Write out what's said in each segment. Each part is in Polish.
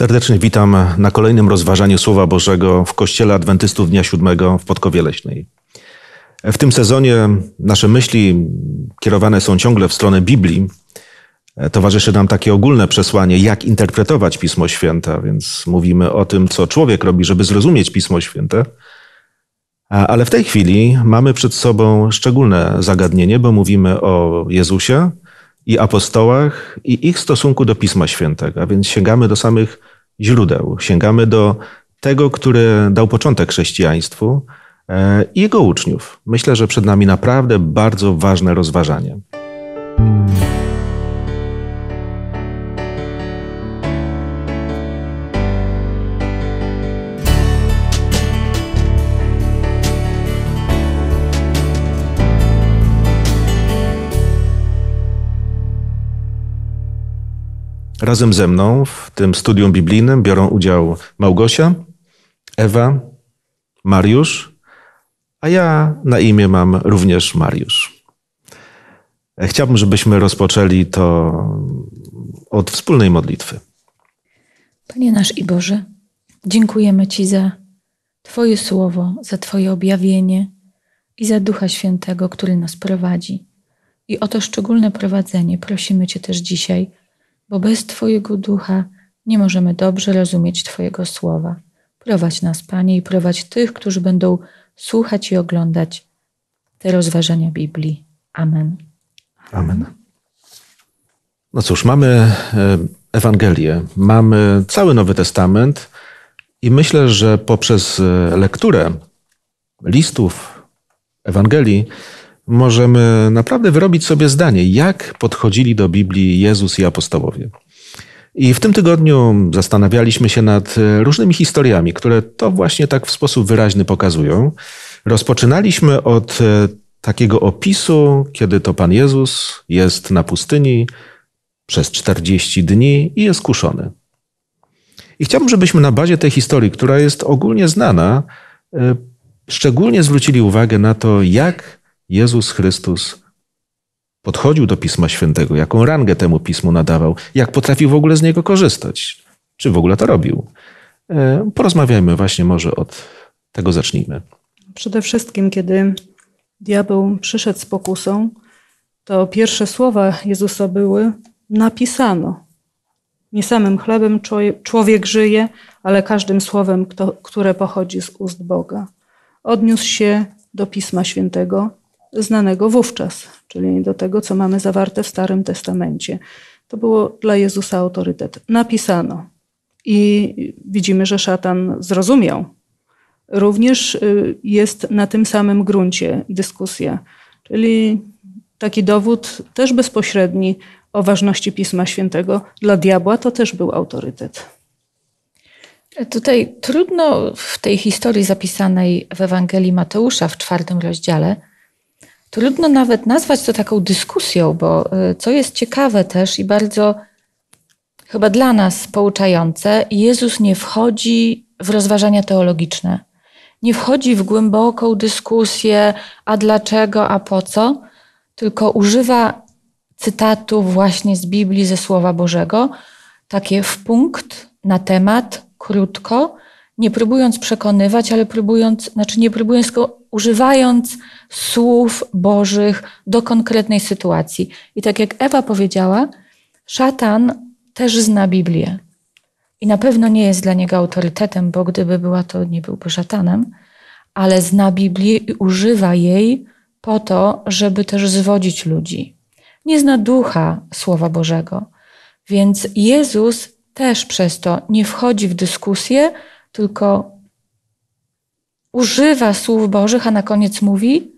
Serdecznie witam na kolejnym rozważaniu Słowa Bożego w Kościele Adwentystów Dnia Siódmego w Podkowie Leśnej. W tym sezonie nasze myśli kierowane są ciągle w stronę Biblii. Towarzyszy nam takie ogólne przesłanie, jak interpretować Pismo Święte, więc mówimy o tym, co człowiek robi, żeby zrozumieć Pismo Święte. Ale w tej chwili mamy przed sobą szczególne zagadnienie, bo mówimy o Jezusie i apostołach i ich stosunku do Pisma Świętego, a więc sięgamy do samych źródeł. Sięgamy do tego, który dał początek chrześcijaństwu e, i jego uczniów. Myślę, że przed nami naprawdę bardzo ważne rozważanie. Razem ze mną w tym studium biblijnym biorą udział Małgosia, Ewa, Mariusz, a ja na imię mam również Mariusz. E, chciałbym, żebyśmy rozpoczęli to od wspólnej modlitwy. Panie nasz i Boże, dziękujemy Ci za Twoje słowo, za Twoje objawienie i za Ducha Świętego, który nas prowadzi. I o to szczególne prowadzenie prosimy Cię też dzisiaj bo bez Twojego ducha nie możemy dobrze rozumieć Twojego słowa. Prowadź nas, Panie, i prowadź tych, którzy będą słuchać i oglądać te rozważania Biblii. Amen. Amen. No cóż, mamy e, Ewangelię, mamy cały Nowy Testament i myślę, że poprzez e, lekturę listów Ewangelii możemy naprawdę wyrobić sobie zdanie, jak podchodzili do Biblii Jezus i apostołowie. I w tym tygodniu zastanawialiśmy się nad e, różnymi historiami, które to właśnie tak w sposób wyraźny pokazują. Rozpoczynaliśmy od e, takiego opisu, kiedy to Pan Jezus jest na pustyni przez 40 dni i jest kuszony. I chciałbym, żebyśmy na bazie tej historii, która jest ogólnie znana, e, szczególnie zwrócili uwagę na to, jak Jezus Chrystus podchodził do Pisma Świętego, jaką rangę temu pismu nadawał, jak potrafił w ogóle z niego korzystać, czy w ogóle to robił. E, porozmawiajmy właśnie może od tego zacznijmy. Przede wszystkim, kiedy diabeł przyszedł z pokusą, to pierwsze słowa Jezusa były napisano. Nie samym chlebem człowiek żyje, ale każdym słowem, które pochodzi z ust Boga. Odniósł się do Pisma Świętego, znanego wówczas, czyli do tego, co mamy zawarte w Starym Testamencie. To było dla Jezusa autorytet. Napisano. I widzimy, że szatan zrozumiał. Również y, jest na tym samym gruncie dyskusja, czyli taki dowód też bezpośredni o ważności Pisma Świętego. Dla diabła to też był autorytet. Tutaj trudno w tej historii zapisanej w Ewangelii Mateusza w czwartym rozdziale Trudno nawet nazwać to taką dyskusją, bo y, co jest ciekawe też i bardzo chyba dla nas pouczające, Jezus nie wchodzi w rozważania teologiczne. Nie wchodzi w głęboką dyskusję, a dlaczego, a po co, tylko używa cytatów właśnie z Biblii, ze Słowa Bożego, takie w punkt, na temat, krótko, nie próbując przekonywać, ale próbując, znaczy nie próbując, tylko używając słów Bożych do konkretnej sytuacji. I tak jak Ewa powiedziała, szatan też zna Biblię. I na pewno nie jest dla niego autorytetem, bo gdyby była, to nie byłby szatanem, ale zna Biblię i używa jej po to, żeby też zwodzić ludzi. Nie zna ducha Słowa Bożego. Więc Jezus też przez to nie wchodzi w dyskusję, tylko używa słów Bożych, a na koniec mówi: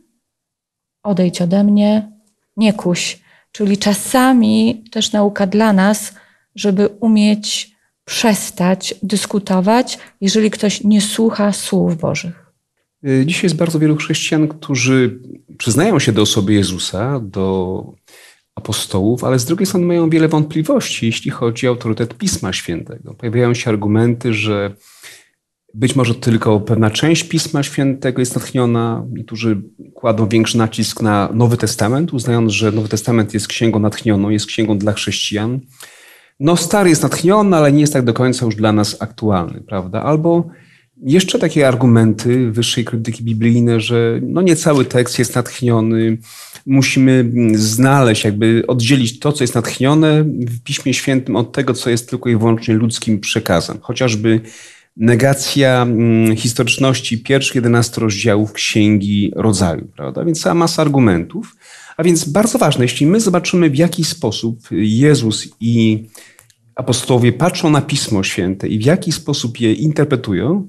odejdź ode mnie, nie kuś. Czyli czasami też nauka dla nas, żeby umieć przestać dyskutować, jeżeli ktoś nie słucha słów Bożych. Y, dzisiaj jest bardzo wielu chrześcijan, którzy przyznają się do osoby Jezusa, do apostołów, ale z drugiej strony mają wiele wątpliwości, jeśli chodzi o autorytet Pisma Świętego. Pojawiają się argumenty, że być może tylko pewna część Pisma Świętego jest natchniona. Niektórzy kładą większy nacisk na Nowy Testament, uznając, że Nowy Testament jest księgą natchnioną, jest księgą dla chrześcijan. No, stary jest natchniony, ale nie jest tak do końca już dla nas aktualny, prawda? Albo jeszcze takie argumenty wyższej krytyki biblijne, że no nie cały tekst jest natchniony. Musimy mm, znaleźć, jakby oddzielić to, co jest natchnione w Piśmie Świętym od tego, co jest tylko i wyłącznie ludzkim przekazem. Chociażby negacja mm, historyczności pierwszych 11 rozdziałów Księgi Rodzaju, prawda? Więc cała masa argumentów. A więc bardzo ważne, jeśli my zobaczymy, w jaki sposób Jezus i apostołowie patrzą na Pismo Święte i w jaki sposób je interpretują,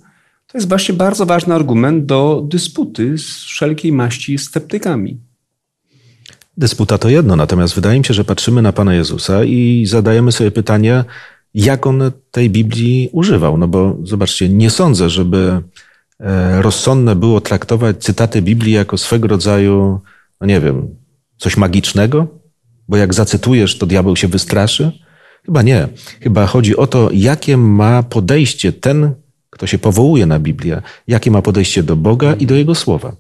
to jest właśnie bardzo ważny argument do dysputy z wszelkiej maści sceptykami. Dysputa to jedno, natomiast wydaje mi się, że patrzymy na Pana Jezusa i zadajemy sobie pytanie, jak on tej Biblii używał. No bo zobaczcie, nie sądzę, żeby e, rozsądne było traktować cytaty Biblii jako swego rodzaju, no nie wiem, coś magicznego, bo jak zacytujesz, to diabeł się wystraszy. Chyba nie. Chyba chodzi o to, jakie ma podejście ten, kto się powołuje na Biblię, jakie ma podejście do Boga i do Jego Słowa.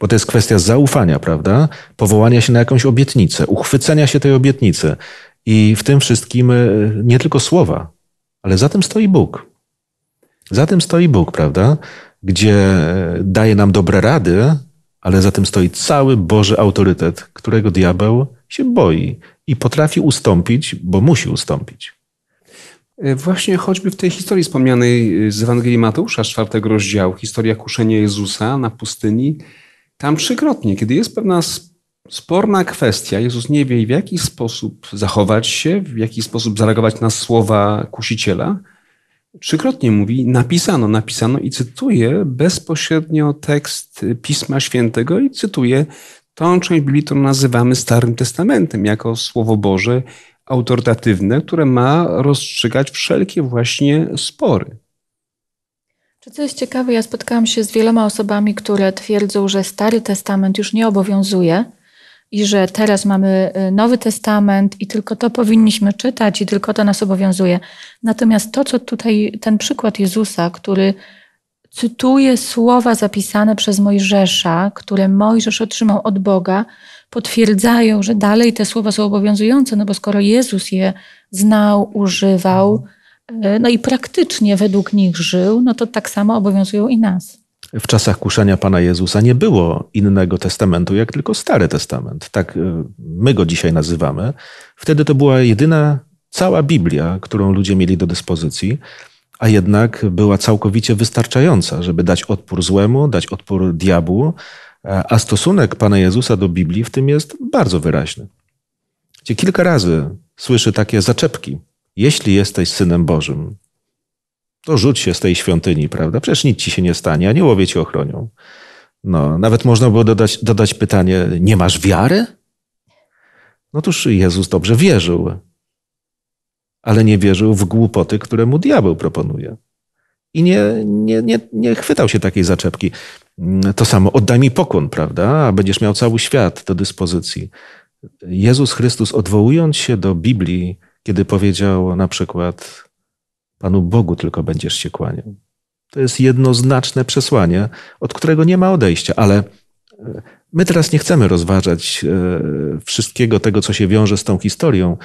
Bo to jest kwestia zaufania, prawda? Powołania się na jakąś obietnicę, uchwycenia się tej obietnicy. I w tym wszystkim e, nie tylko słowa, ale za tym stoi Bóg. Za tym stoi Bóg, prawda? Gdzie e, daje nam dobre rady, ale za tym stoi cały Boży autorytet, którego diabeł się boi i potrafi ustąpić, bo musi ustąpić. E, właśnie choćby w tej historii wspomnianej z Ewangelii Mateusza, czwartego rozdziału, historia kuszenia Jezusa na pustyni, tam trzykrotnie, kiedy jest pewna sporna kwestia. Jezus nie wie, w jaki sposób zachować się, w jaki sposób zareagować na słowa kusiciela. Trzykrotnie mówi, napisano, napisano i cytuje bezpośrednio tekst Pisma Świętego i cytuje tą część Biblii, którą nazywamy Starym Testamentem, jako Słowo Boże autorytatywne, które ma rozstrzygać wszelkie właśnie spory. Czy co jest ciekawe, ja spotkałam się z wieloma osobami, które twierdzą, że Stary Testament już nie obowiązuje, i że teraz mamy y, Nowy Testament i tylko to powinniśmy czytać i tylko to nas obowiązuje. Natomiast to, co tutaj ten przykład Jezusa, który cytuje słowa zapisane przez Mojżesza, które Mojżesz otrzymał od Boga, potwierdzają, że dalej te słowa są obowiązujące, no bo skoro Jezus je znał, używał, y, no i praktycznie według nich żył, no to tak samo obowiązują i nas w czasach kuszenia Pana Jezusa nie było innego testamentu, jak tylko Stary Testament. Tak e, my go dzisiaj nazywamy. Wtedy to była jedyna cała Biblia, którą ludzie mieli do dyspozycji, a jednak była całkowicie wystarczająca, żeby dać odpór złemu, dać odpór diabłu, e, a stosunek Pana Jezusa do Biblii w tym jest bardzo wyraźny. Gdzie kilka razy słyszy takie zaczepki. Jeśli jesteś synem Bożym, to rzuć się z tej świątyni, prawda? Przecież nic ci się nie stanie, aniołowie cię ochronią. No, nawet można było dodać, dodać pytanie, nie masz wiary? No toż Jezus dobrze wierzył, ale nie wierzył w głupoty, które mu diabeł proponuje. I nie, nie, nie, nie chwytał się takiej zaczepki. To samo, oddaj mi pokłon, prawda? A będziesz miał cały świat do dyspozycji. Jezus Chrystus, odwołując się do Biblii, kiedy powiedział na przykład, Panu Bogu tylko będziesz się kłaniał. To jest jednoznaczne przesłanie, od którego nie ma odejścia, ale e, my teraz nie chcemy rozważać e, wszystkiego tego, co się wiąże z tą historią.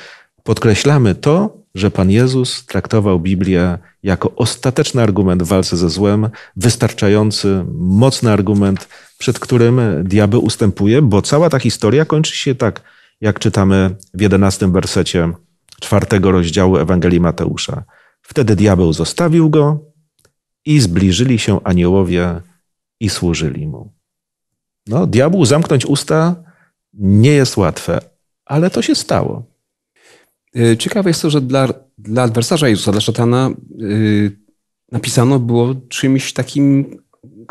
Podkreślamy to, że Pan Jezus traktował Biblię jako ostateczny argument w walce ze złem, wystarczający, mocny argument, przed którym diabeł ustępuje, bo cała ta historia kończy się tak, jak czytamy w jedenastym wersecie czwartego rozdziału Ewangelii Mateusza. Wtedy diabeł zostawił go i zbliżyli się aniołowie i służyli mu. No, diabłu zamknąć usta nie jest łatwe, ale to się stało. E, ciekawe jest to, że dla, dla adwersarza Jezusa, dla szatana, yy, napisano było czymś takim,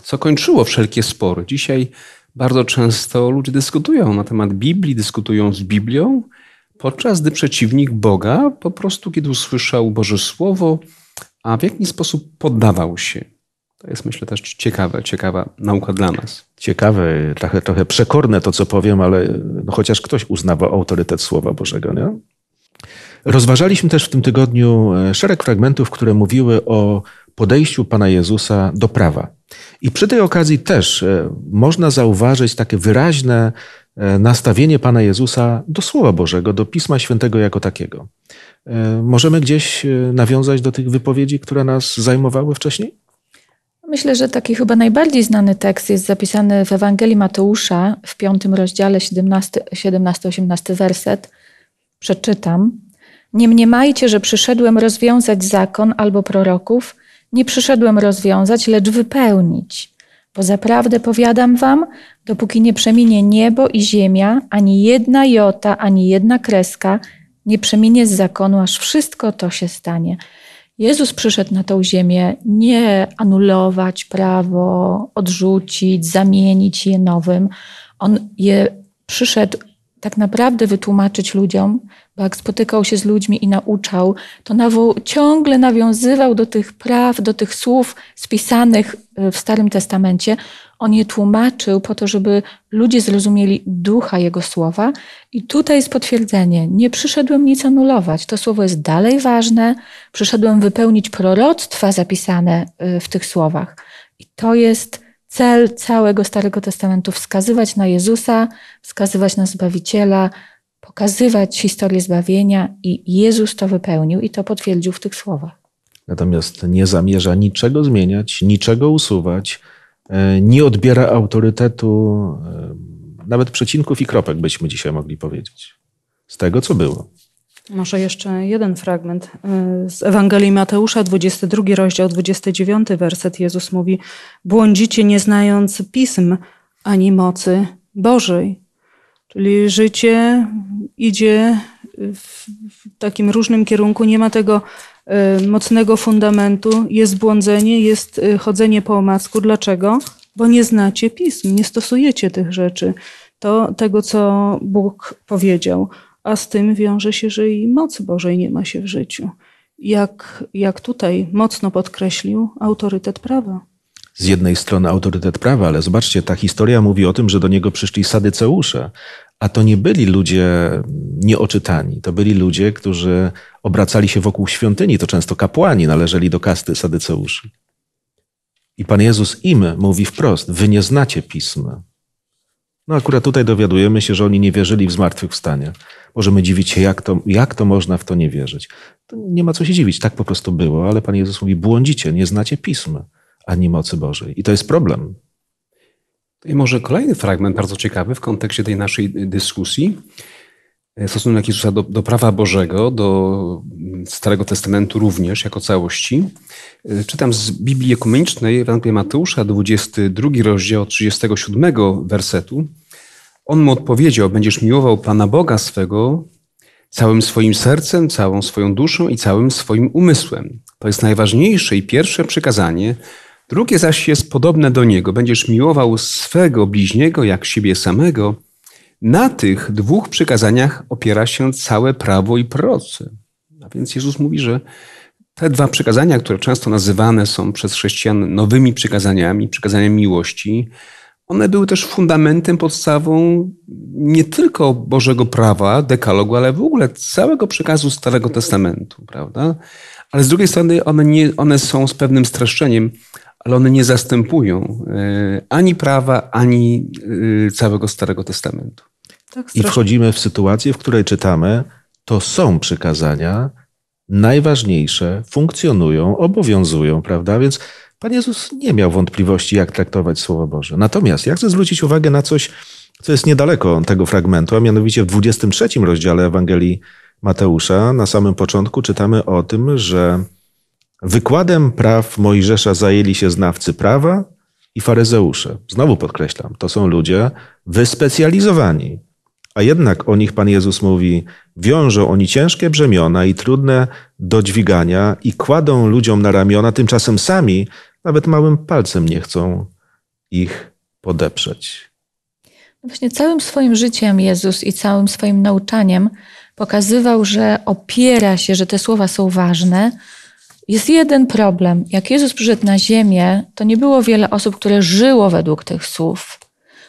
co kończyło wszelkie spory. Dzisiaj bardzo często ludzie dyskutują na temat Biblii, dyskutują z Biblią Podczas gdy przeciwnik Boga po prostu, kiedy usłyszał Boże Słowo, a w jaki sposób poddawał się. To jest myślę też ciekawe, ciekawa nauka dla nas. Ciekawe, trochę, trochę przekorne to, co powiem, ale no, chociaż ktoś uznawał autorytet Słowa Bożego, nie? Rozważaliśmy też w tym tygodniu e, szereg fragmentów, które mówiły o podejściu Pana Jezusa do prawa. I przy tej okazji też e, można zauważyć takie wyraźne E, nastawienie Pana Jezusa do Słowa Bożego, do Pisma Świętego jako takiego. E, możemy gdzieś e, nawiązać do tych wypowiedzi, które nas zajmowały wcześniej? Myślę, że taki chyba najbardziej znany tekst jest zapisany w Ewangelii Mateusza w piątym rozdziale 17-18 werset. Przeczytam. Nie mniemajcie, że przyszedłem rozwiązać zakon albo proroków. Nie przyszedłem rozwiązać, lecz wypełnić. Bo zaprawdę powiadam wam, dopóki nie przeminie niebo i ziemia, ani jedna jota, ani jedna kreska nie przeminie z zakonu, aż wszystko to się stanie. Jezus przyszedł na tą ziemię nie anulować prawo, odrzucić, zamienić je nowym. On je przyszedł tak naprawdę wytłumaczyć ludziom, bo jak spotykał się z ludźmi i nauczał, to nawo- ciągle nawiązywał do tych praw, do tych słów spisanych y, w Starym Testamencie. On je tłumaczył po to, żeby ludzie zrozumieli ducha jego słowa. I tutaj jest potwierdzenie: nie przyszedłem nic anulować. To słowo jest dalej ważne. Przyszedłem wypełnić proroctwa zapisane y, w tych słowach. I to jest cel całego Starego Testamentu wskazywać na Jezusa, wskazywać na Zbawiciela, pokazywać historię zbawienia i Jezus to wypełnił i to potwierdził w tych słowach. Natomiast nie zamierza niczego zmieniać, niczego usuwać, e, nie odbiera autorytetu, e, nawet przecinków i kropek byśmy dzisiaj mogli powiedzieć, z tego co było. Może jeszcze jeden fragment y, z Ewangelii Mateusza, 22 rozdział, 29 werset. Jezus mówi: Błądzicie, nie znając pism ani mocy Bożej. Czyli życie idzie w takim różnym kierunku, nie ma tego y, mocnego fundamentu, jest błądzenie, jest y, chodzenie po omacku. Dlaczego? Bo nie znacie pism, nie stosujecie tych rzeczy, to tego, co Bóg powiedział a z tym wiąże się, że i mocy Bożej nie ma się w życiu. Jak, jak tutaj mocno podkreślił autorytet prawa. Z jednej strony autorytet prawa, ale zobaczcie, ta historia mówi o tym, że do niego przyszli sadyceusze, a to nie byli ludzie nieoczytani, to byli ludzie, którzy obracali się wokół świątyni, to często kapłani należeli do kasty sadyceuszy. I Pan Jezus im mówi wprost: Wy nie znacie pisma, no akurat tutaj dowiadujemy się, że oni nie wierzyli w zmartwychwstanie. Możemy dziwić się, jak to, jak to można w to nie wierzyć. To nie ma co się dziwić, tak po prostu było, ale Pan Jezus mówi, błądzicie, nie znacie Pism ani mocy Bożej. I to jest problem. I może kolejny fragment bardzo ciekawy w kontekście tej naszej dyskusji. E, stosunek Jezusa do, do, prawa Bożego, do mm, Starego Testamentu również jako całości. E, czytam z Biblii Ekumenicznej Ewangelii Mateusza, 22 rozdział 37 wersetu. On mu odpowiedział, będziesz miłował Pana Boga swego całym swoim sercem, całą swoją duszą i całym swoim umysłem. To jest najważniejsze i pierwsze przykazanie. Drugie zaś jest podobne do niego. Będziesz miłował swego bliźniego jak siebie samego. Na tych dwóch przykazaniach opiera się całe prawo i prorocy. A więc Jezus mówi, że te dwa przykazania, które często nazywane są przez chrześcijan nowymi przykazaniami, przykazaniami miłości, one były też fundamentem, podstawą nie tylko Bożego prawa, dekalogu, ale w ogóle całego przekazu Starego Testamentu, prawda? Ale z drugiej strony one, nie, one są z pewnym streszczeniem, ale one nie zastępują e, ani prawa, ani e, całego Starego Testamentu. Tak, I wchodzimy w sytuację, w której czytamy, to są przykazania najważniejsze, funkcjonują, obowiązują, prawda? Więc Pan Jezus nie miał wątpliwości, jak traktować Słowo Boże. Natomiast ja chcę zwrócić uwagę na coś, co jest niedaleko tego fragmentu, a mianowicie w 23 rozdziale Ewangelii Mateusza na samym początku czytamy o tym, że wykładem praw Mojżesza zajęli się znawcy prawa i faryzeusze. Znowu podkreślam, to są ludzie wyspecjalizowani, a jednak o nich Pan Jezus mówi: Wiążą oni ciężkie brzemiona i trudne do dźwigania i kładą ludziom na ramiona, tymczasem sami nawet małym palcem nie chcą ich podeprzeć. No właśnie całym swoim życiem Jezus i całym swoim nauczaniem pokazywał, że opiera się, że te słowa są ważne. Jest jeden problem. Jak Jezus przyszedł na ziemię, to nie było wiele osób, które żyło według tych słów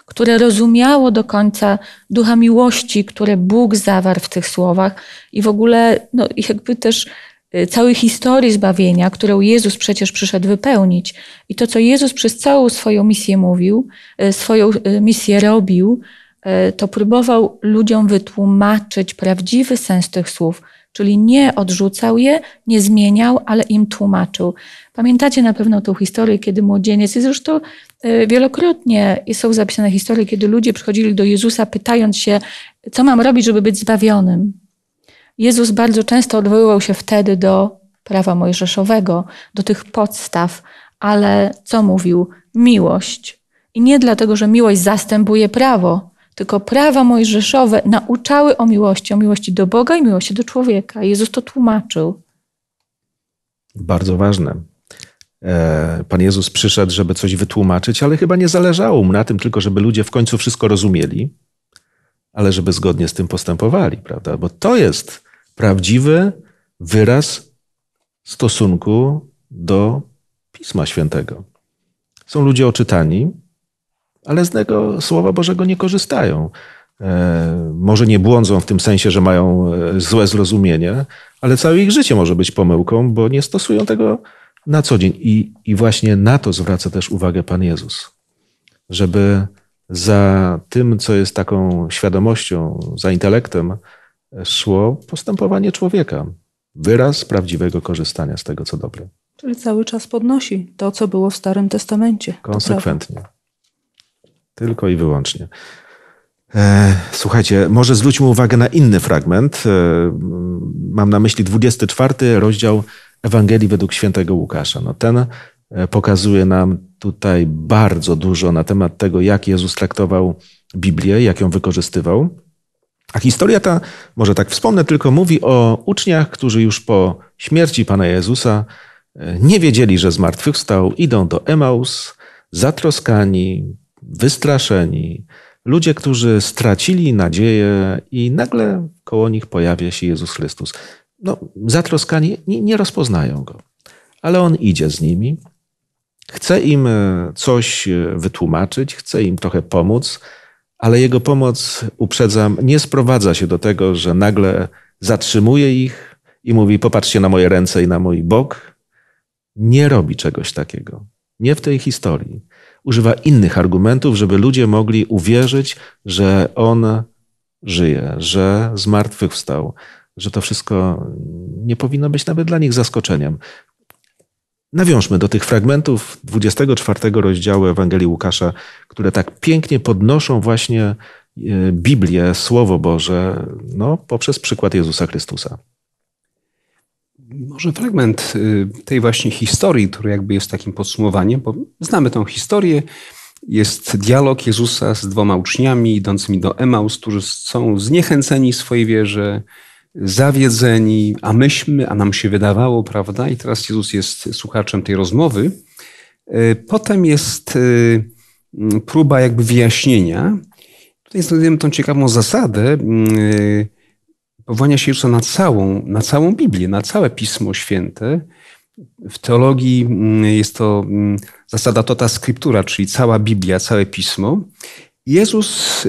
które rozumiało do końca ducha miłości, które Bóg zawarł w tych słowach i w ogóle no, jakby też y, całej historii zbawienia, którą Jezus przecież przyszedł wypełnić. I to, co Jezus przez całą swoją misję mówił, y, swoją y, misję robił, to próbował ludziom wytłumaczyć prawdziwy sens tych słów, czyli nie odrzucał je, nie zmieniał, ale im tłumaczył. Pamiętacie na pewno tą historię, kiedy młodzieniec, i zresztą e, wielokrotnie są zapisane historie, kiedy ludzie przychodzili do Jezusa pytając się, co mam robić, żeby być zbawionym. Jezus bardzo często odwoływał się wtedy do prawa mojżeszowego, do tych podstaw, ale co mówił? Miłość. I nie dlatego, że miłość zastępuje prawo, tylko prawa mojżeszowe nauczały o miłości, o miłości do Boga i miłości do człowieka. Jezus to tłumaczył. Bardzo ważne. E, Pan Jezus przyszedł, żeby coś wytłumaczyć, ale chyba nie zależało mu na tym tylko, żeby ludzie w końcu wszystko rozumieli, ale żeby zgodnie z tym postępowali, prawda? Bo to jest prawdziwy wyraz stosunku do Pisma Świętego. Są ludzie oczytani, ale z tego Słowa Bożego nie korzystają. E, może nie błądzą w tym sensie, że mają e, złe zrozumienie, ale całe ich życie może być pomyłką, bo nie stosują tego na co dzień. I, i właśnie na to zwraca też uwagę Pan Jezus, żeby za tym, co jest taką świadomością, za intelektem, szło postępowanie człowieka, wyraz prawdziwego korzystania z tego, co dobre. Czyli cały czas podnosi to, co było w Starym Testamencie. Konsekwentnie. Tylko i wyłącznie. E, słuchajcie, może zwróćmy uwagę na inny fragment. E, mam na myśli 24 rozdział Ewangelii według świętego Łukasza. No ten e, pokazuje nam tutaj bardzo dużo na temat tego, jak Jezus traktował Biblię, jak ją wykorzystywał. A historia ta, może tak wspomnę, tylko mówi o uczniach, którzy już po śmierci Pana Jezusa nie wiedzieli, że zmartwychwstał, idą do Emaus, zatroskani, wystraszeni, ludzie, którzy stracili nadzieję i nagle koło nich pojawia się Jezus Chrystus. No, zatroskani nie, nie rozpoznają go, ale on idzie z nimi, chce im e, coś e, wytłumaczyć, chce im trochę pomóc, ale jego pomoc, uprzedzam, nie sprowadza się do tego, że nagle zatrzymuje ich i mówi: Popatrzcie na moje ręce i na mój bok. Nie robi czegoś takiego. Nie w tej historii używa innych argumentów, żeby ludzie mogli uwierzyć, że on żyje, że zmartwychwstał, że to wszystko nie powinno być nawet dla nich zaskoczeniem. Nawiążmy do tych fragmentów 24 rozdziału Ewangelii Łukasza, które tak pięknie podnoszą właśnie e, Biblię, Słowo Boże, no, poprzez przykład Jezusa Chrystusa może fragment y, tej właśnie historii, który jakby jest takim podsumowaniem, bo znamy tą historię. Jest dialog Jezusa z dwoma uczniami idącymi do Emaus, którzy są zniechęceni swojej wierze, zawiedzeni, a myśmy, a nam się wydawało, prawda? I teraz Jezus jest słuchaczem tej rozmowy. Y, potem jest y, próba jakby wyjaśnienia. Tutaj znajdujemy tą ciekawą zasadę powołania się Jezusa na całą, na całą Biblię, na całe Pismo Święte. W teologii mm, jest to mm, zasada tota scriptura, czyli cała Biblia, całe Pismo. Jezus,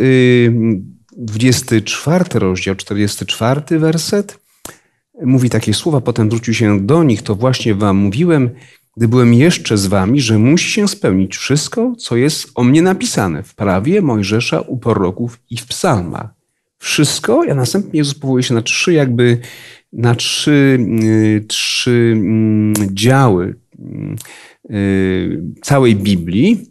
24 y, rozdział, 44 werset, mówi takie słowa, potem wrócił się do nich, to właśnie wam mówiłem, gdy byłem jeszcze z wami, że musi się spełnić wszystko, co jest o mnie napisane w prawie Mojżesza, u proroków i w psalmach wszystko, a następnie Jezus powołuje się na trzy jakby, na trzy, y, trzy mm, działy y, całej Biblii,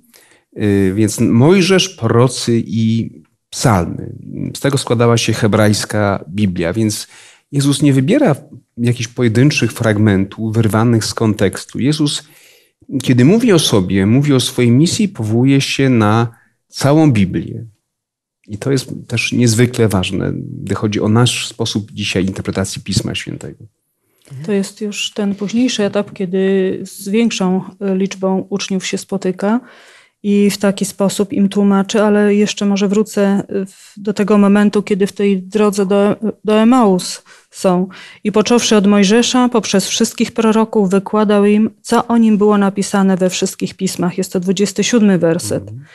y, więc Mojżesz, prorocy i psalmy. Z tego składała się hebrajska Biblia, więc Jezus nie wybiera jakichś pojedynczych fragmentów wyrwanych z kontekstu. Jezus, kiedy mówi o sobie, mówi o swojej misji, powołuje się na całą Biblię. I to jest też niezwykle ważne, gdy chodzi o nasz sposób dzisiaj interpretacji Pisma Świętego. To jest już ten późniejszy etap, kiedy z większą liczbą uczniów się spotyka i w taki sposób im tłumaczy, ale jeszcze może wrócę do tego momentu, kiedy w tej drodze do, do Emaus są. I począwszy od Mojżesza, poprzez wszystkich proroków wykładał im, co o nim było napisane we wszystkich pismach. Jest to 27 werset. Mhm.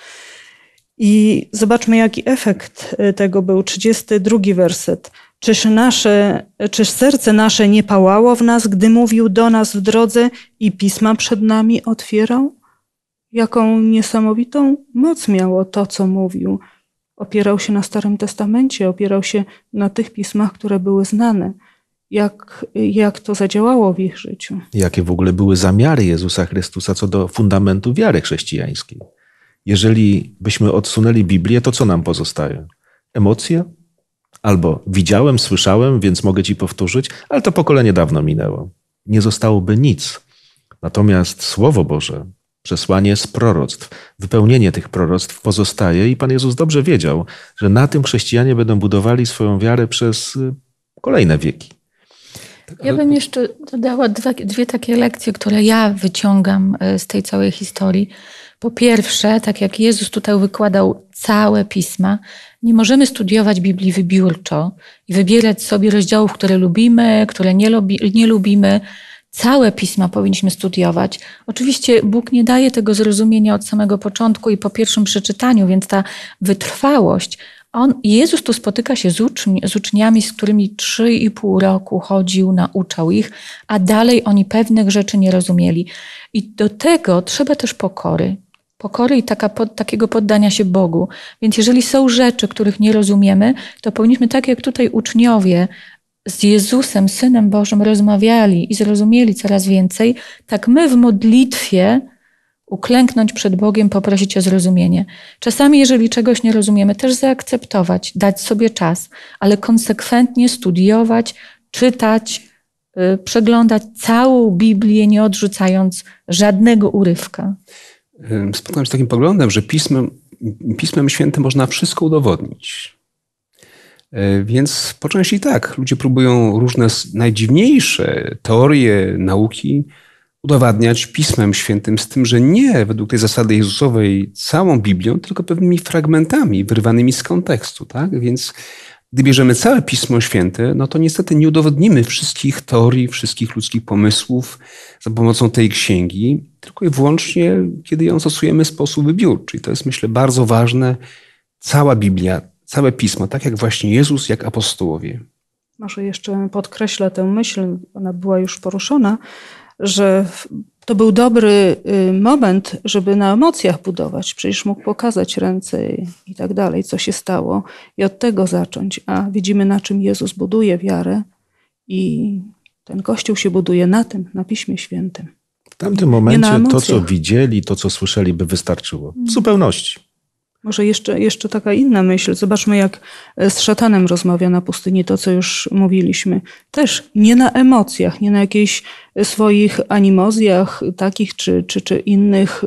I zobaczmy, jaki efekt y, tego był. 32 werset. Czyż, nasze, czyż serce nasze nie pałało w nas, gdy mówił do nas w drodze i pisma przed nami otwierał? Jaką niesamowitą moc miało to, co mówił. Opierał się na Starym Testamencie, opierał się na tych pismach, które były znane. Jak, jak to zadziałało w ich życiu? Jakie w ogóle były zamiary Jezusa Chrystusa co do fundamentu wiary chrześcijańskiej? Jeżeli byśmy odsunęli Biblię, to co nam pozostaje? Emocje? Albo widziałem, słyszałem, więc mogę ci powtórzyć, ale to pokolenie dawno minęło. Nie zostałoby nic. Natomiast Słowo Boże, przesłanie z proroctw, wypełnienie tych proroctw pozostaje i Pan Jezus dobrze wiedział, że na tym chrześcijanie będą budowali swoją wiarę przez y, kolejne wieki. Tak, ja bym jeszcze dodała dwie, dwie takie lekcje, które ja wyciągam y, z tej całej historii. Po pierwsze, tak jak Jezus tutaj wykładał całe pisma, nie możemy studiować Biblii wybiórczo i wybierać sobie rozdziałów, które lubimy, które nie, lubi, nie lubimy. Całe pisma powinniśmy studiować. Oczywiście Bóg nie daje tego zrozumienia od samego początku i po pierwszym przeczytaniu, więc ta wytrwałość on, Jezus tu spotyka się z, uczni, z uczniami, z którymi trzy i pół roku chodził, nauczał ich, a dalej oni pewnych rzeczy nie rozumieli. I do tego trzeba też pokory pokory i taka, pod, takiego poddania się Bogu. Więc jeżeli są rzeczy, których nie rozumiemy, to powinniśmy, tak jak tutaj uczniowie z Jezusem, Synem Bożym, rozmawiali i zrozumieli coraz więcej, tak my w modlitwie uklęknąć przed Bogiem, poprosić o zrozumienie. Czasami, jeżeli czegoś nie rozumiemy, też zaakceptować, dać sobie czas, ale konsekwentnie studiować, czytać, yy, przeglądać całą Biblię, nie odrzucając żadnego urywka spotkałem się z takim poglądem, że pismem, pismem świętym można wszystko udowodnić. E, więc po części tak, ludzie próbują różne najdziwniejsze teorie nauki udowadniać pismem świętym, z tym, że nie według tej zasady Jezusowej całą Biblią, tylko pewnymi fragmentami wyrwanymi z kontekstu. Tak? Więc gdy bierzemy całe Pismo Święte, no to niestety nie udowodnimy wszystkich teorii, wszystkich ludzkich pomysłów za pomocą tej księgi, tylko i wyłącznie, kiedy ją stosujemy w sposób wybiórczy. I to jest, myślę, bardzo ważne. Cała Biblia, całe Pismo, tak jak właśnie Jezus, jak apostołowie. Może jeszcze podkreślę tę myśl, ona była już poruszona, że to był dobry y, moment, żeby na emocjach budować. Przecież mógł pokazać ręce i tak dalej, co się stało, i od tego zacząć. A widzimy, na czym Jezus buduje wiarę, i ten kościół się buduje na tym, na Piśmie Świętym. W tamtym momencie to, co widzieli, to, co słyszeli, by wystarczyło. W zupełności. Może jeszcze, jeszcze taka inna myśl. Zobaczmy, jak e, z szatanem rozmawia na pustyni, to co już mówiliśmy. Też nie na emocjach, nie na jakichś e, swoich animozjach, takich czy, czy, czy innych,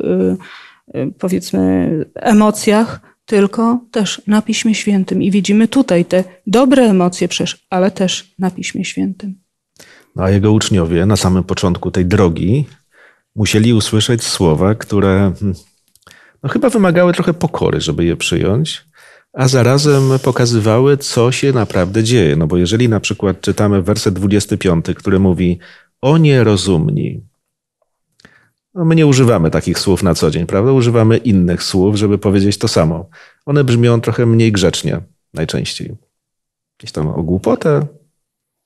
e, powiedzmy, emocjach, tylko też na Piśmie Świętym. I widzimy tutaj te dobre emocje przecież, ale też na Piśmie Świętym. No a jego uczniowie na samym początku tej drogi musieli usłyszeć słowa, które hmm, no, chyba wymagały trochę pokory, żeby je przyjąć, a zarazem pokazywały, co się naprawdę dzieje. No bo jeżeli na przykład czytamy werset 25, który mówi o nierozumni, no my nie używamy takich słów na co dzień, prawda? Używamy innych słów, żeby powiedzieć to samo. One brzmią trochę mniej grzecznie najczęściej. Jakieś tam o głupotę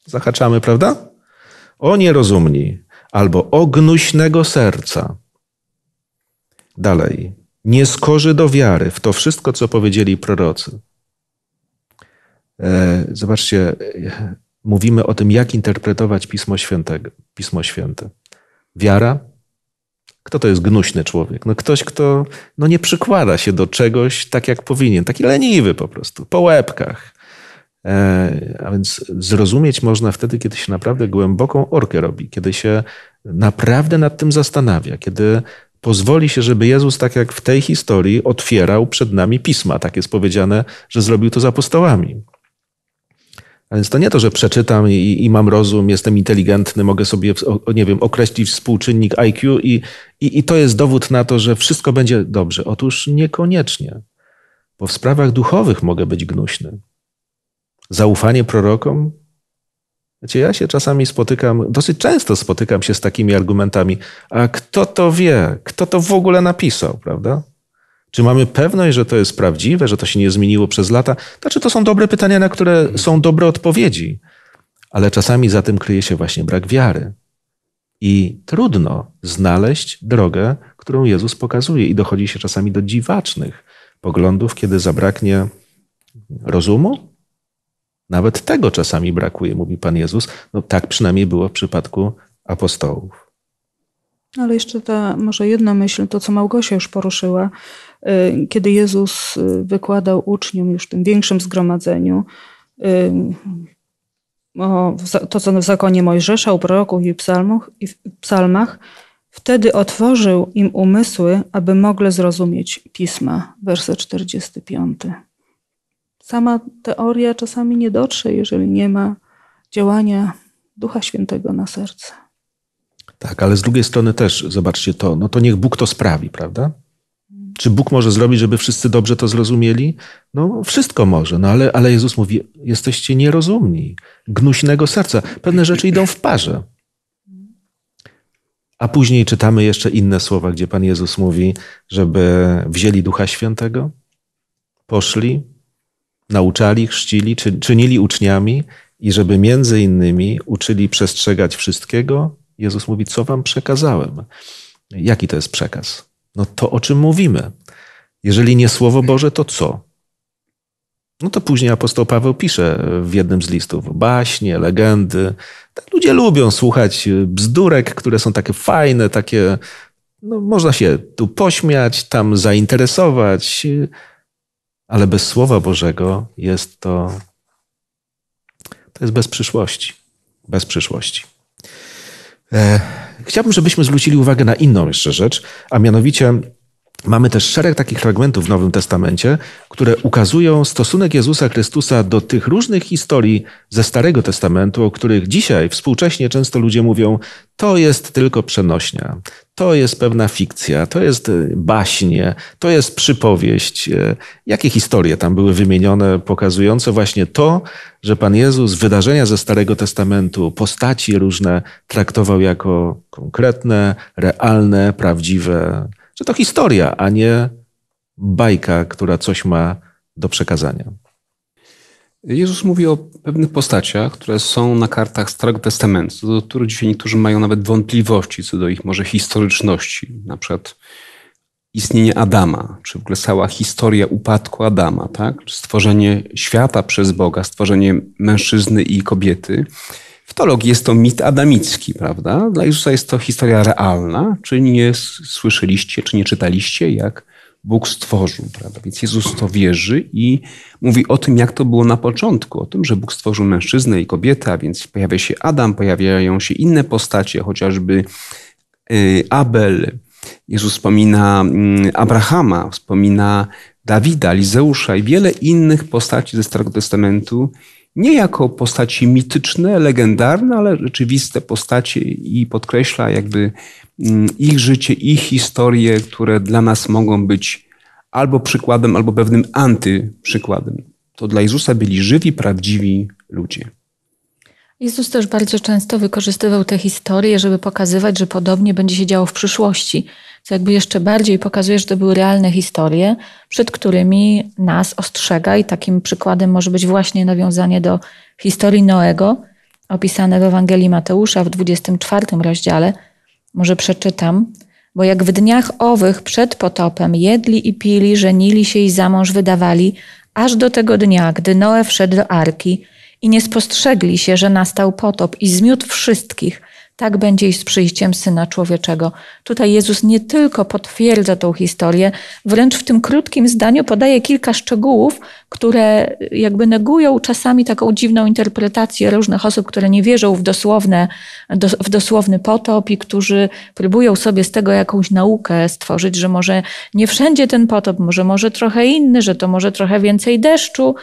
zahaczamy, prawda? O nierozumni albo o gnuśnego serca. Dalej nie skorzy do wiary w to wszystko, co powiedzieli prorocy. E, zobaczcie, mówimy o tym, jak interpretować Pismo, Świętego, Pismo Święte. Wiara. Kto to jest gnuśny człowiek? No ktoś, kto no nie przykłada się do czegoś tak, jak powinien. Taki leniwy po prostu, po łebkach. E, a więc zrozumieć można wtedy, kiedy się naprawdę głęboką orkę robi, kiedy się naprawdę nad tym zastanawia, kiedy pozwoli się, żeby Jezus, tak jak w tej historii, otwierał przed nami pisma. Tak jest powiedziane, że zrobił to z apostołami. A więc to nie to, że przeczytam i, i, mam rozum, jestem inteligentny, mogę sobie, nie wiem, określić współczynnik IQ i, i, i to jest dowód na to, że wszystko będzie dobrze. Otóż niekoniecznie, bo w sprawach duchowych mogę być gnuśny. Zaufanie prorokom znaczy, ja się czasami spotykam, dosyć często spotykam się z takimi argumentami, a kto to wie, kto to w ogóle napisał, prawda? Czy mamy pewność, że to jest prawdziwe, że to się nie zmieniło przez lata? Znaczy, to są dobre pytania, na które są dobre odpowiedzi, ale czasami za tym kryje się właśnie brak wiary. I trudno znaleźć drogę, którą Jezus pokazuje, i dochodzi się czasami do dziwacznych poglądów, kiedy zabraknie rozumu, nawet tego czasami brakuje, mówi Pan Jezus. No, tak przynajmniej było w przypadku apostołów. Ale jeszcze ta może jedna myśl, to co Małgosia już poruszyła, y, kiedy Jezus y, wykładał uczniom już w tym większym zgromadzeniu y, o, to, co w zakonie Mojżesza, u proroków i, psalmach, i w psalmach, wtedy otworzył im umysły, aby mogli zrozumieć pisma. Werset 45 sama teoria czasami nie dotrze, jeżeli nie ma działania Ducha Świętego na serce. Tak, ale z drugiej strony też zobaczcie to, no to niech Bóg to sprawi, prawda? Czy Bóg może zrobić, żeby wszyscy dobrze to zrozumieli? No, wszystko może, no ale, ale Jezus mówi: jesteście nierozumni, gnuśnego serca. Pewne rzeczy idą w parze. A później czytamy jeszcze inne słowa, gdzie Pan Jezus mówi, żeby wzięli Ducha Świętego, poszli, nauczali, chrzcili, czynili uczniami i żeby między innymi uczyli przestrzegać wszystkiego, Jezus mówi, co wam przekazałem. Jaki to jest przekaz? No to, o czym mówimy. Jeżeli nie Słowo Boże, to co? No to później apostoł Paweł pisze w jednym z listów baśnie, legendy. Tak ludzie lubią słuchać bzdurek, które są takie fajne, takie, no można się tu pośmiać, tam zainteresować, ale bez Słowa Bożego jest to, to jest bez przyszłości. Bez przyszłości. E, chciałbym, żebyśmy zwrócili uwagę na inną jeszcze rzecz, a mianowicie Mamy też szereg takich fragmentów w Nowym Testamencie, które ukazują stosunek Jezusa Chrystusa do tych różnych historii ze Starego Testamentu, o których dzisiaj współcześnie często ludzie mówią: to jest tylko przenośnia, to jest pewna fikcja, to jest e, baśnie, to jest przypowieść. E, jakie historie tam były wymienione, pokazujące właśnie to, że Pan Jezus wydarzenia ze Starego Testamentu, postaci różne traktował jako konkretne, realne, prawdziwe że to historia, a nie bajka, która coś ma do przekazania. Jezus mówi o pewnych postaciach, które są na kartach Starego Testamentu, do których dzisiaj niektórzy mają nawet wątpliwości co do ich może historyczności. Na przykład istnienie Adama, czy w ogóle cała historia upadku Adama, tak? stworzenie świata przez Boga, stworzenie mężczyzny i kobiety. Kryptologii jest to mit adamicki, prawda? Dla Jezusa jest to historia realna. Czy nie słyszeliście, czy nie czytaliście, jak Bóg stworzył, prawda? Więc Jezus to wierzy i mówi o tym, jak to było na początku, o tym, że Bóg stworzył mężczyznę i kobietę, a więc pojawia się Adam, pojawiają się inne postacie, chociażby y, Abel. Jezus wspomina mm, Abrahama, wspomina Dawida, Lizeusza i wiele innych postaci ze Starego Testamentu, nie jako postaci mityczne, legendarne, ale rzeczywiste postacie i podkreśla jakby mm, ich życie, ich historie, które dla nas mogą być albo przykładem, albo pewnym antyprzykładem. To dla Jezusa byli żywi, prawdziwi ludzie. Jezus też bardzo często wykorzystywał te historie, żeby pokazywać, że podobnie będzie się działo w przyszłości co jakby jeszcze bardziej pokazuje, że to były realne historie, przed którymi nas ostrzega i takim przykładem może być właśnie nawiązanie do historii Noego, opisane w Ewangelii Mateusza w 24 rozdziale. Może przeczytam. Bo jak w dniach owych przed potopem jedli i pili, żenili się i za mąż wydawali, aż do tego dnia, gdy Noe wszedł do arki i nie spostrzegli się, że nastał potop i zmiótł wszystkich – tak będzie i z przyjściem Syna Człowieczego. Tutaj Jezus nie tylko potwierdza tą historię, wręcz w tym krótkim zdaniu podaje kilka szczegółów, które jakby negują czasami taką dziwną interpretację różnych osób, które nie wierzą w, dosłowne, w dosłowny potop i którzy próbują sobie z tego jakąś naukę stworzyć, że może nie wszędzie ten potop, może może trochę inny, że to może trochę więcej deszczu,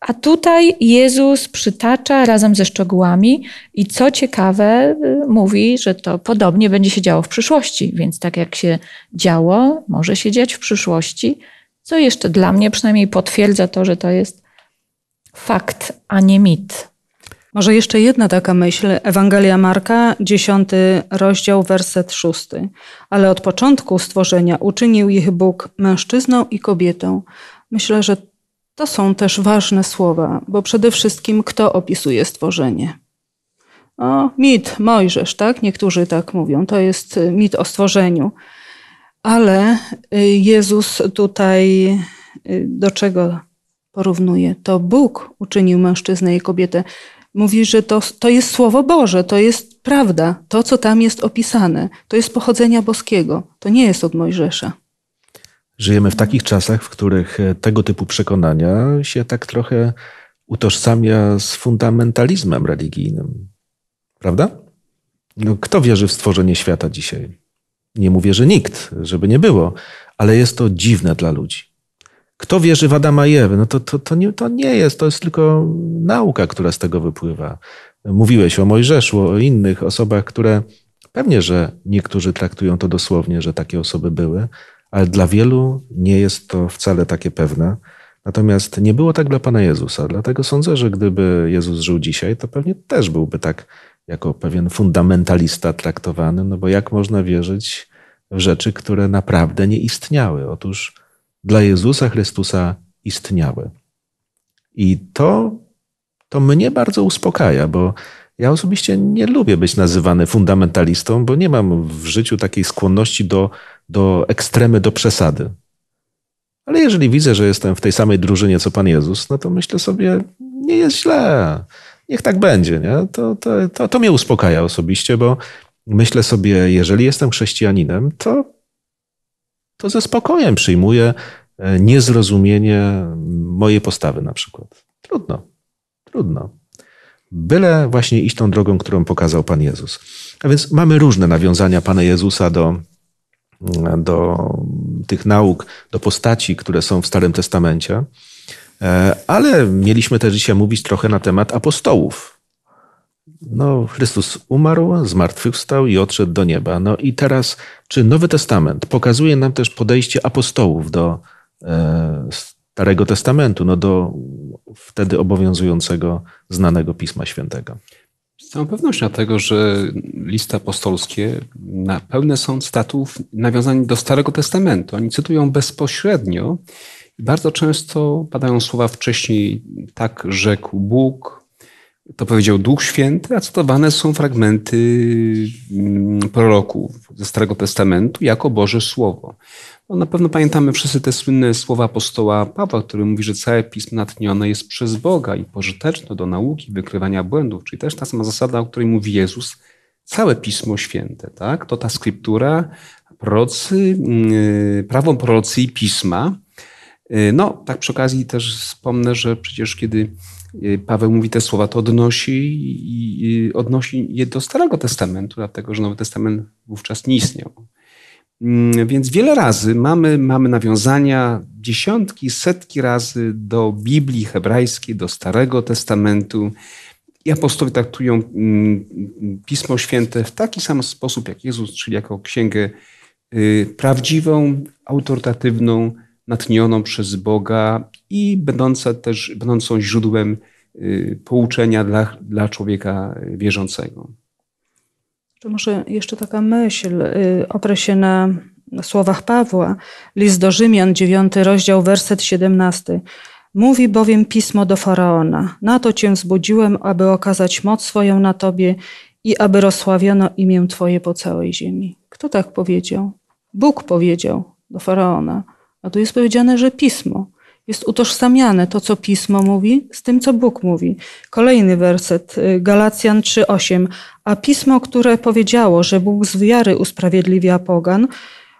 a tutaj Jezus przytacza razem ze szczegółami i co ciekawe, y, mówi, że to podobnie będzie się działo w przyszłości, więc tak jak się działo, może się dziać w przyszłości, co jeszcze dla mnie przynajmniej potwierdza to, że to jest fakt, a nie mit. Może jeszcze jedna taka myśl. Ewangelia Marka, dziesiąty rozdział, werset szósty. Ale od początku stworzenia uczynił ich Bóg mężczyzną i kobietą. Myślę, że to są też ważne słowa, bo przede wszystkim kto opisuje stworzenie? O, mit, Mojżesz, tak? Niektórzy tak mówią. To jest y, mit o stworzeniu. Ale y, Jezus tutaj y, do czego porównuje? To Bóg uczynił mężczyznę i kobietę. Mówi, że to, to jest Słowo Boże, to jest prawda. To, co tam jest opisane, to jest pochodzenia boskiego. To nie jest od Mojżesza. Żyjemy w takich czasach, w których e, tego typu przekonania się tak trochę utożsamia z fundamentalizmem religijnym. Prawda? No, kto wierzy w stworzenie świata dzisiaj? Nie mówię, że nikt, żeby nie było, ale jest to dziwne dla ludzi. Kto wierzy w Adama i Ewę? No to, to, to, nie, to nie jest, to jest tylko nauka, która z tego wypływa. Mówiłeś o Mojżeszu, o innych osobach, które pewnie, że niektórzy traktują to dosłownie, że takie osoby były, ale dla wielu nie jest to wcale takie pewne. Natomiast nie było tak dla Pana Jezusa. Dlatego sądzę, że gdyby Jezus żył dzisiaj, to pewnie też byłby tak jako pewien fundamentalista traktowany, no bo jak można wierzyć w rzeczy, które naprawdę nie istniały? Otóż dla Jezusa Chrystusa istniały. I to, to mnie bardzo uspokaja, bo ja osobiście nie lubię być nazywany fundamentalistą, bo nie mam w życiu takiej skłonności do do ekstremy, do przesady. Ale jeżeli widzę, że jestem w tej samej drużynie co Pan Jezus, no to myślę sobie, nie jest źle. Niech tak będzie. Nie? To, to, to, to mnie uspokaja osobiście, bo myślę sobie, jeżeli jestem chrześcijaninem, to, to ze spokojem przyjmuję e, niezrozumienie mojej postawy na przykład. Trudno, trudno. Byle właśnie iść tą drogą, którą pokazał Pan Jezus. A więc mamy różne nawiązania Pana Jezusa do do tych nauk, do postaci, które są w Starym Testamencie. E, ale mieliśmy też dzisiaj mówić trochę na temat apostołów. No, Chrystus umarł, zmartwychwstał i odszedł do nieba. No i teraz, czy Nowy Testament pokazuje nam też podejście apostołów do e, Starego Testamentu, no do wtedy obowiązującego, znanego Pisma Świętego? Z całą pewnością, dlatego że listy apostolskie na, pełne są statów nawiązań do Starego Testamentu. Oni cytują bezpośrednio i bardzo często padają słowa wcześniej tak rzekł Bóg, to powiedział Duch Święty, a cytowane są fragmenty mm, proroków ze Starego Testamentu jako Boże Słowo. No, na pewno pamiętamy wszyscy te słynne słowa apostoła Pawła, który mówi, że całe pismo natchnione jest przez Boga i pożyteczne do nauki, wykrywania błędów, czyli też ta sama zasada, o której mówi Jezus, całe pismo święte, tak? To ta skryptura, prorocy, mm, prawo prorocy i pisma. Y, no, tak przy okazji też wspomnę, że przecież kiedy Y, Paweł mówi te słowa, to odnosi, odnosi je do Starego Testamentu, dlatego że Nowy Testament wówczas nie istniał. Mm, więc wiele razy mamy, mamy nawiązania, dziesiątki, setki razy do Biblii hebrajskiej, do Starego Testamentu. I apostowie traktują mm, Pismo Święte w taki sam sposób jak Jezus, czyli jako księgę y, prawdziwą, autorytatywną, natnioną przez Boga i będąca też, będącą źródłem y, pouczenia dla, dla człowieka y, wierzącego. Czy może jeszcze taka myśl, y, oprę się na słowach Pawła, list do Rzymian, 9 rozdział, werset 17. Mówi bowiem pismo do faraona: Na to cię wzbudziłem, aby okazać moc swoją na tobie i aby rozsławiono imię twoje po całej ziemi. Kto tak powiedział? Bóg powiedział do faraona. A tu jest powiedziane, że pismo. Jest utożsamiane to, co pismo mówi, z tym, co Bóg mówi. Kolejny werset, y, Galacjan 3:8. A pismo, które powiedziało, że Bóg z wiary usprawiedliwia pogan,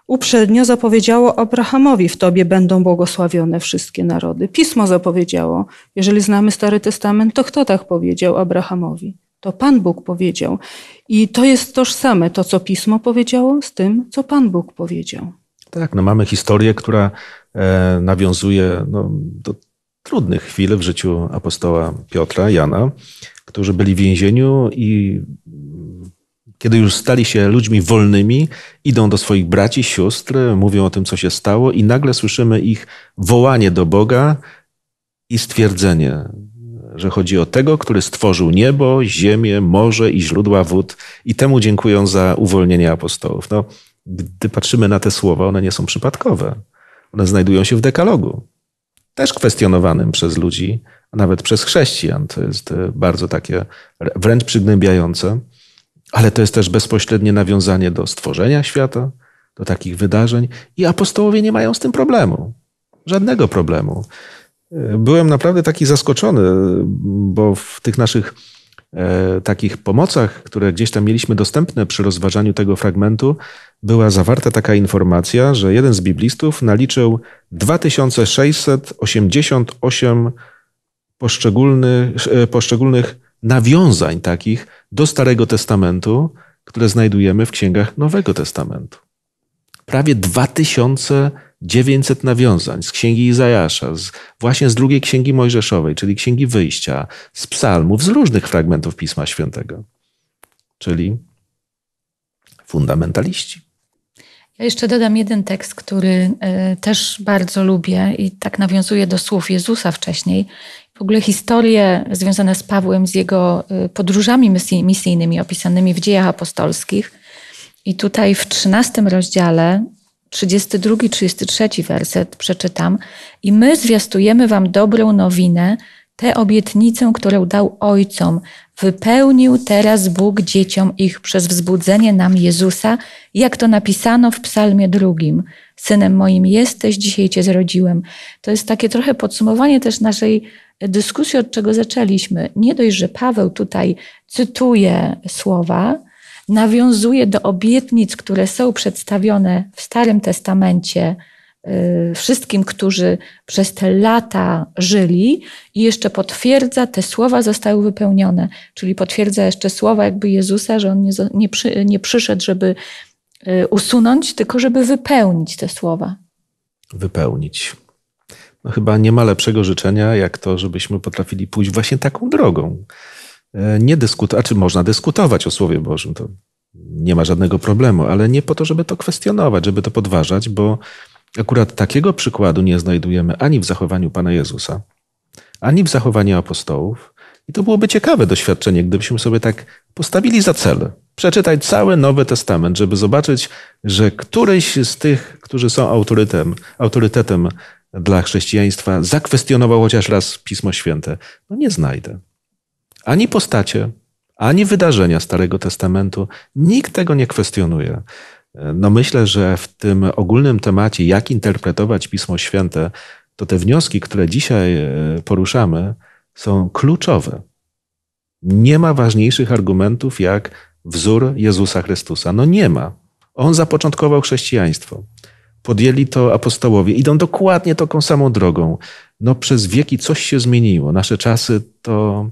uprzednio zapowiedziało Abrahamowi: W tobie będą błogosławione wszystkie narody. Pismo zapowiedziało. Jeżeli znamy Stary Testament, to kto tak powiedział Abrahamowi? To Pan Bóg powiedział. I to jest tożsame to, co pismo powiedziało, z tym, co Pan Bóg powiedział. Tak, no mamy historię, która e, nawiązuje no, do trudnych chwil w życiu apostoła Piotra, Jana, którzy byli w więzieniu i kiedy już stali się ludźmi wolnymi, idą do swoich braci, sióstr, mówią o tym, co się stało, i nagle słyszymy ich wołanie do Boga i stwierdzenie, że chodzi o tego, który stworzył niebo, ziemię, morze i źródła wód, i temu dziękują za uwolnienie apostołów. No, gdy patrzymy na te słowa, one nie są przypadkowe. One znajdują się w dekalogu, też kwestionowanym przez ludzi, a nawet przez chrześcijan. To jest e, bardzo takie wręcz przygnębiające, ale to jest też bezpośrednie nawiązanie do stworzenia świata, do takich wydarzeń i apostołowie nie mają z tym problemu. Żadnego problemu. E, byłem naprawdę taki zaskoczony, bo w tych naszych E, takich pomocach, które gdzieś tam mieliśmy dostępne przy rozważaniu tego fragmentu, była zawarta taka informacja, że jeden z biblistów naliczył 2688 poszczególnych, e, poszczególnych nawiązań takich do Starego Testamentu, które znajdujemy w księgach Nowego Testamentu. Prawie 2000 900 nawiązań z Księgi Izajasza, z, właśnie z drugiej Księgi Mojżeszowej, czyli Księgi Wyjścia, z psalmów, z różnych fragmentów Pisma Świętego. Czyli fundamentaliści. Ja jeszcze dodam jeden tekst, który e, też bardzo lubię i tak nawiązuje do słów Jezusa wcześniej. W ogóle historie związane z Pawłem, z jego e, podróżami misyjnymi opisanymi w dziejach apostolskich. I tutaj w 13 rozdziale 32, 33 werset przeczytam. I my zwiastujemy Wam dobrą nowinę, tę obietnicę, którą dał Ojcom, wypełnił teraz Bóg dzieciom ich przez wzbudzenie nam Jezusa, jak to napisano w Psalmie drugim. Synem moim jesteś, dzisiaj Cię zrodziłem. To jest takie trochę podsumowanie też naszej dyskusji, od czego zaczęliśmy. Nie dość, że Paweł tutaj cytuje słowa, nawiązuje do obietnic, które są przedstawione w Starym Testamencie y, wszystkim, którzy przez te lata żyli i jeszcze potwierdza, te słowa zostały wypełnione, czyli potwierdza jeszcze słowa jakby Jezusa, że On nie, nie, przy, nie przyszedł, żeby y, usunąć, tylko żeby wypełnić te słowa. Wypełnić. No chyba nie ma lepszego życzenia, jak to, żebyśmy potrafili pójść właśnie taką drogą. E, nie dyskutować, czy można dyskutować o Słowie Bożym, to nie ma żadnego problemu, ale nie po to, żeby to kwestionować, żeby to podważać, bo akurat takiego przykładu nie znajdujemy ani w zachowaniu Pana Jezusa, ani w zachowaniu apostołów. I to byłoby ciekawe doświadczenie, gdybyśmy sobie tak postawili za cel. Przeczytać cały Nowy Testament, żeby zobaczyć, że któryś z tych, którzy są autorytem, autorytetem dla chrześcijaństwa, zakwestionował chociaż raz Pismo Święte. No nie znajdę. Ani postacie, ani wydarzenia Starego Testamentu, nikt tego nie kwestionuje. No myślę, że w tym ogólnym temacie, jak interpretować Pismo Święte, to te wnioski, które dzisiaj e, poruszamy, są kluczowe. Nie ma ważniejszych argumentów jak wzór Jezusa Chrystusa. No nie ma. On zapoczątkował chrześcijaństwo. Podjęli to apostołowie, idą dokładnie taką samą drogą. No przez wieki coś się zmieniło. Nasze czasy to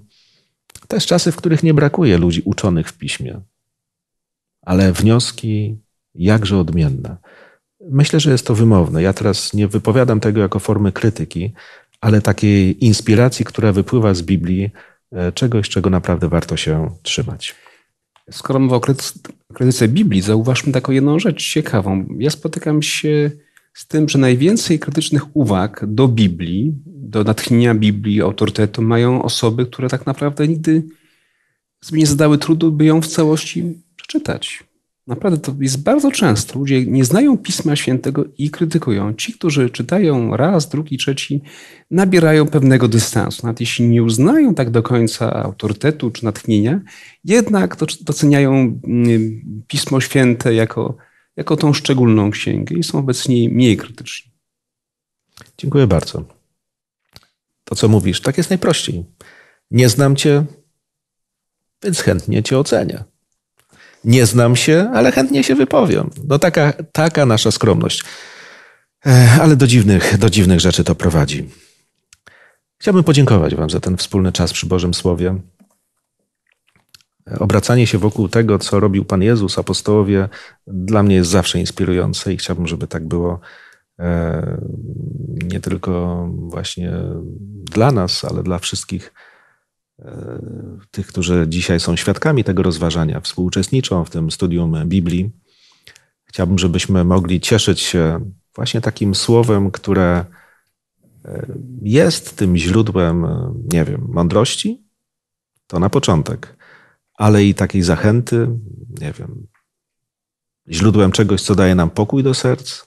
też czasy, w których nie brakuje ludzi uczonych w piśmie, ale wnioski jakże odmienne. Myślę, że jest to wymowne. Ja teraz nie wypowiadam tego jako formy krytyki, ale takiej inspiracji, która wypływa z Biblii, e, czegoś, czego naprawdę warto się trzymać. Skoro mowa o krytyce Biblii, zauważmy taką jedną rzecz ciekawą. Ja spotykam się z tym, że najwięcej krytycznych uwag do Biblii, do natchnienia Biblii, autorytetu mają osoby, które tak naprawdę nigdy sobie nie zadały trudu, by ją w całości przeczytać. Naprawdę to jest bardzo często. Ludzie nie znają Pisma Świętego i krytykują. Ci, którzy czytają raz, drugi, trzeci, nabierają pewnego dystansu. Nawet jeśli nie uznają tak do końca autorytetu czy natchnienia, jednak doceniają mm, Pismo Święte jako jako tą szczególną księgę i są obecnie mniej krytyczni. Dziękuję bardzo. To, co mówisz, tak jest najprościej. Nie znam cię, więc chętnie cię ocenię. Nie znam się, ale chętnie się wypowiem. No taka, taka nasza skromność. Ale do dziwnych, do dziwnych rzeczy to prowadzi. Chciałbym podziękować Wam za ten wspólny czas przy Bożym Słowie obracanie się wokół tego, co robił Pan Jezus, apostołowie, dla mnie jest zawsze inspirujące i chciałbym, żeby tak było e, nie tylko właśnie dla nas, ale dla wszystkich e, tych, którzy dzisiaj są świadkami tego rozważania, współuczestniczą w tym studium Biblii. Chciałbym, żebyśmy mogli cieszyć się właśnie takim słowem, które e, jest tym źródłem, nie wiem, mądrości. To na początek ale i takiej zachęty, nie wiem, źródłem czegoś, co daje nam pokój do serc,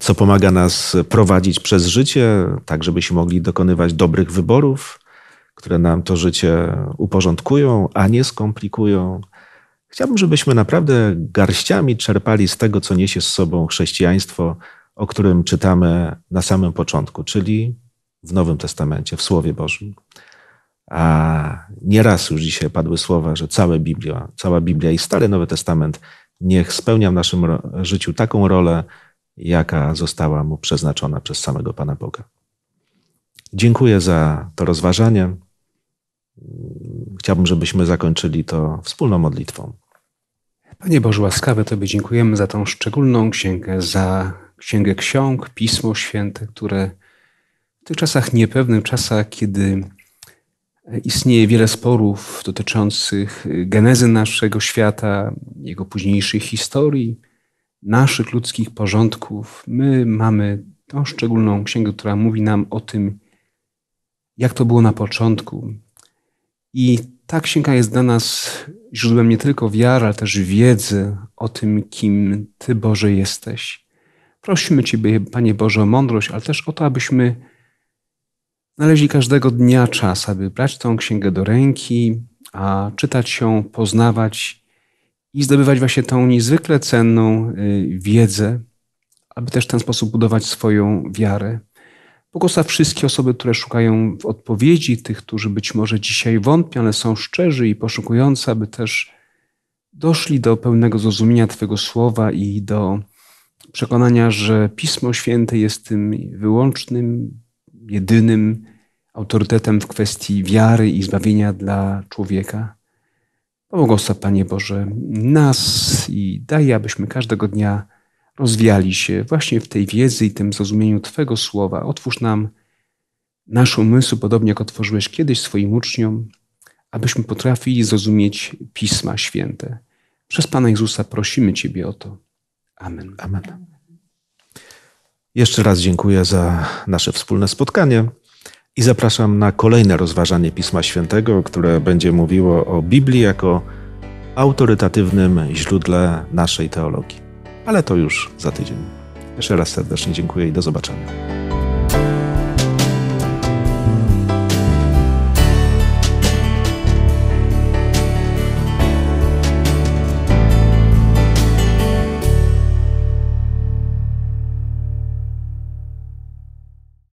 co pomaga nas prowadzić przez życie, tak żebyśmy mogli dokonywać dobrych wyborów, które nam to życie uporządkują, a nie skomplikują. Chciałbym, żebyśmy naprawdę garściami czerpali z tego, co niesie z sobą chrześcijaństwo, o którym czytamy na samym początku, czyli w Nowym Testamencie, w Słowie Bożym. A nieraz już dzisiaj padły słowa, że cała Biblia, cała Biblia i Stary Nowy Testament niech spełnia w naszym życiu taką rolę, jaka została mu przeznaczona przez samego Pana Boga. Dziękuję za to rozważanie. Chciałbym, żebyśmy zakończyli to wspólną modlitwą. Panie Boże łaskawy, Tobie dziękujemy za tą szczególną księgę, za księgę ksiąg, Pismo Święte, które w tych czasach niepewnych, czasach, kiedy Istnieje wiele sporów dotyczących y, genezy naszego świata, jego późniejszych historii, naszych ludzkich porządków. My mamy tą szczególną księgę, która mówi nam o tym, jak to było na początku. I ta księga jest dla nas źródłem nie tylko wiary, ale też wiedzy o tym, kim Ty, Boże, jesteś. Prosimy Ciebie, Panie Boże, o mądrość, ale też o to, abyśmy Należy każdego dnia czas, aby brać tą księgę do ręki, a czytać ją, poznawać i zdobywać właśnie tą niezwykle cenną y, wiedzę, aby też w ten sposób budować swoją wiarę. Błogosław wszystkie osoby, które szukają odpowiedzi, tych, którzy być może dzisiaj wątpią, ale są szczerzy i poszukujący, aby też doszli do pełnego zrozumienia Twojego słowa i do przekonania, że Pismo Święte jest tym wyłącznym, jedynym autorytetem w kwestii wiary i zbawienia dla człowieka. Błogosław Panie Boże nas i daj, abyśmy każdego dnia rozwijali się właśnie w tej wiedzy i tym zrozumieniu Twojego słowa. Otwórz nam nasz umysł, podobnie jak otworzyłeś kiedyś swoim uczniom, abyśmy potrafili zrozumieć Pisma Święte. Przez Pana Jezusa prosimy Ciebie o to. Amen. Amen. Jeszcze raz dziękuję za nasze wspólne spotkanie i zapraszam na kolejne rozważanie Pisma Świętego, które będzie mówiło o Biblii jako autorytatywnym źródle naszej teologii. Ale to już za tydzień. Jeszcze raz serdecznie dziękuję i do zobaczenia.